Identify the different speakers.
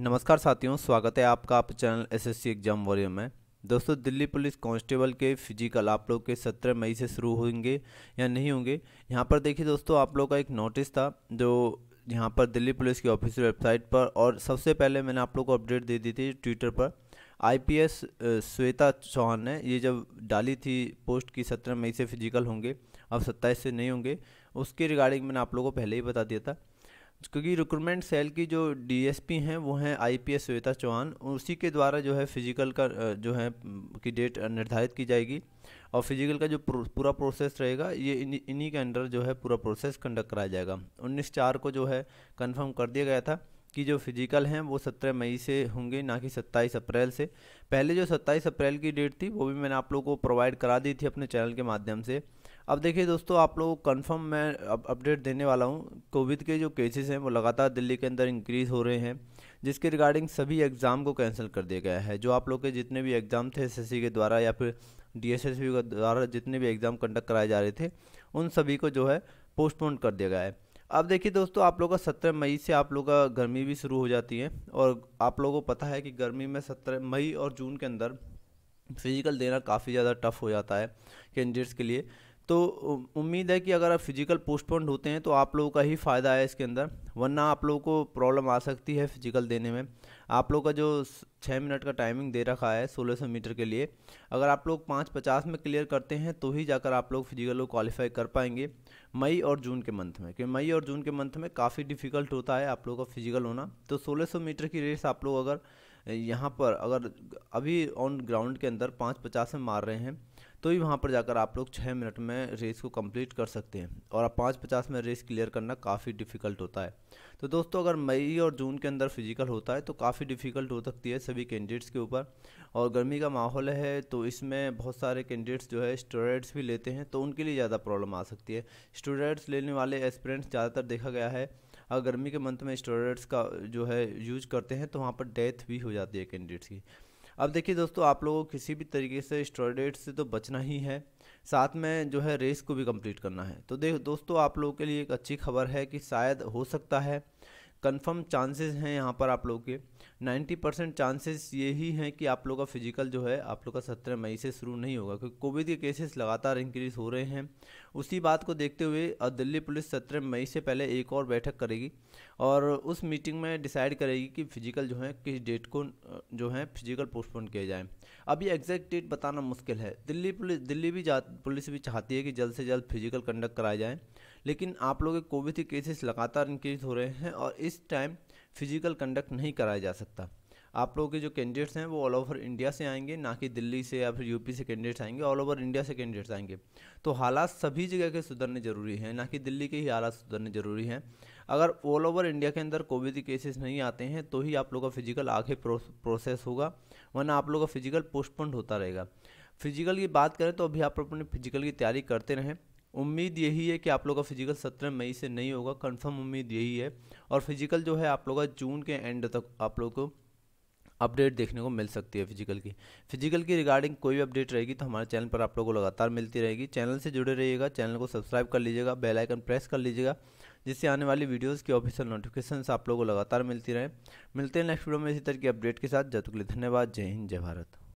Speaker 1: नमस्कार साथियों स्वागत है आपका आप चैनल एसएससी एग्जाम वॉरियम में दोस्तों दिल्ली पुलिस कांस्टेबल के फिजिकल आप लोग के 17 मई से शुरू होंगे या नहीं होंगे यहाँ पर देखिए दोस्तों आप लोग का एक नोटिस था जो यहाँ पर दिल्ली पुलिस की ऑफिशियल वेबसाइट पर और सबसे पहले मैंने आप लोग को अपडेट दे दी थी ट्विटर पर एस श्वेता चौहान ने ये जब डाली थी पोस्ट की सत्रह मई से फिजिकल होंगे अब सत्ताईस से नहीं होंगे उसके रिगार्डिंग मैंने आप लोग को पहले ही बता दिया था क्योंकि रिक्रूटमेंट सेल की जो डीएसपी हैं वो हैं आईपीएस श्वेता चौहान उसी के द्वारा जो है फिजिकल का जो है की डेट निर्धारित की जाएगी और फिजिकल का जो पूरा प्रोसेस रहेगा ये इन्हीं के अंडर जो है पूरा प्रोसेस कंडक्ट कराया जाएगा उन्नीस चार को जो है कन्फर्म कर दिया गया था कि जो फिजिकल हैं वो सत्रह मई से होंगे ना कि सत्ताईस अप्रैल से पहले जो सत्ताईस अप्रैल की डेट थी वो भी मैंने आप लोगों को प्रोवाइड करा दी थी अपने चैनल के माध्यम से अब देखिए दोस्तों आप लोग कंफर्म मैं अब अपडेट देने वाला हूँ कोविड के जो केसेस हैं वो लगातार दिल्ली के अंदर इंक्रीज़ हो रहे हैं जिसके रिगार्डिंग सभी एग्ज़ाम को कैंसिल कर दिया गया है जो आप लोग के जितने भी एग्ज़ाम थे एस के द्वारा या फिर डी एस के द्वारा जितने भी एग्ज़ाम कंडक्ट कराए जा रहे थे उन सभी को जो है पोस्टपोन कर दिया गया है अब देखिए दोस्तों आप लोग का सत्रह मई से आप लोग का गर्मी भी शुरू हो जाती है और आप लोगों को पता है कि गर्मी में सत्रह मई और जून के अंदर फिजिकल देना काफ़ी ज़्यादा टफ हो जाता है कैंडिडेट्स के लिए तो उम्मीद है कि अगर आप फिजिकल पोस्टपोन्ड होते हैं तो आप लोगों का ही फ़ायदा है इसके अंदर वरना आप लोगों को प्रॉब्लम आ सकती है फिजिकल देने में आप लोग का जो छः मिनट का टाइमिंग दे रखा है सोलह सौ मीटर के लिए अगर आप लोग पाँच पचास में क्लियर करते हैं तो ही जाकर आप लोग फिजिकल को क्वालिफाई कर पाएंगे मई और जून के मंथ में क्योंकि मई और जून के मंथ में काफ़ी डिफ़िकल्ट होता है आप लोगों का फिजिकल होना तो सोलह सौ मीटर की रेस आप लोग अगर यहाँ पर अगर अभी ऑन ग्राउंड के अंदर पाँच पचास में मार रहे हैं तो भी वहाँ पर जाकर आप लोग छः मिनट में रेस को कंप्लीट कर सकते हैं और अब पाँच पचास में रेस क्लियर करना काफ़ी डिफ़िकल्ट होता है तो दोस्तों अगर मई और जून के अंदर फिजिकल होता है तो काफ़ी डिफ़िकल्ट हो सकती है सभी कैंडिडेट्स के ऊपर और गर्मी का माहौल है तो इसमें बहुत सारे कैंडिडेट्स जो है स्टूडेंट्स भी लेते हैं तो उनके लिए ज़्यादा प्रॉब्लम आ सकती है स्टूडेंट्स लेने वाले एस्पिरेंट्स ज़्यादातर देखा गया है अगर गर्मी के मंथ में स्टूडेंट्स का जो है यूज करते हैं तो वहाँ पर डेथ भी हो जाती है कैंडिडेट्स की अब देखिए दोस्तों आप लोगों को किसी भी तरीके से स्टॉयडेट से तो बचना ही है साथ में जो है रेस को भी कंप्लीट करना है तो देख दोस्तों आप लोगों के लिए एक अच्छी खबर है कि शायद हो सकता है कंफर्म चांसेस हैं यहाँ पर आप लोगों के नाइन्टी परसेंट चांसेस यही हैं कि आप लोग का फिजिकल जो है आप लोग का सत्रह मई से शुरू नहीं होगा क्योंकि कोविड के केसेस लगातार इंक्रीज हो रहे हैं उसी बात को देखते हुए दिल्ली पुलिस सत्रह मई से पहले एक और बैठक करेगी और उस मीटिंग में डिसाइड करेगी कि फिजिकल जो है किस डेट को जो है फिजिकल पोस्टपोन किया जाए अभी एग्जैक्ट डेट बताना मुश्किल है दिल्ली पुलिस दिल्ली भी जा पुलिस भी चाहती है कि जल्द से जल्द फिजिकल कंडक्ट कराया जाए लेकिन आप लोग के कोविड के केसेस लगातार इंक्रीज हो रहे हैं और इस टाइम फिजिकल कंडक्ट नहीं कराया जा सकता आप लोगों के जो कैंडिडेट्स हैं वो ऑल ओवर इंडिया से आएंगे ना कि दिल्ली से या फिर यूपी से कैंडिडेट्स आएंगे ऑल ओवर इंडिया से कैंडिडेट्स आएंगे तो हालात सभी जगह के सुधरने ज़रूरी हैं ना कि दिल्ली के ही हालात सुधरने ज़रूरी हैं अगर ऑल ओवर इंडिया के अंदर कोविड केसेस नहीं आते हैं तो ही आप लोग का फिजिकल आगे प्रोसेस होगा वरना आप लोग का फिजिकल पोस्टपोन्ड होता रहेगा फिजिकल की बात करें तो अभी आप अपने फिजिकल की तैयारी करते रहें उम्मीद यही है कि आप लोग का फिजिकल सत्रह मई से नहीं होगा कंफर्म उम्मीद यही है और फिजिकल जो है आप लोग का जून के एंड तक आप लोग को अपडेट देखने को मिल सकती है फिजिकल की फिजिकल की रिगार्डिंग कोई भी अपडेट रहेगी तो हमारे चैनल पर आप लोगों को लगातार मिलती रहेगी चैनल से जुड़े रहिएगा चैनल को सब्सक्राइब कर लीजिएगा बेल आइकन प्रेस कर लीजिएगा जिससे आने वाली वीडियोस की ऑफिशियल नोटिफिकेशन आप लोगों को लगातार मिलती रहे मिलते हैं नेक्स्ट वीडियो में इसी तरह की अपडेट के साथ जब के लिए धन्यवाद जय हिंद जय भारत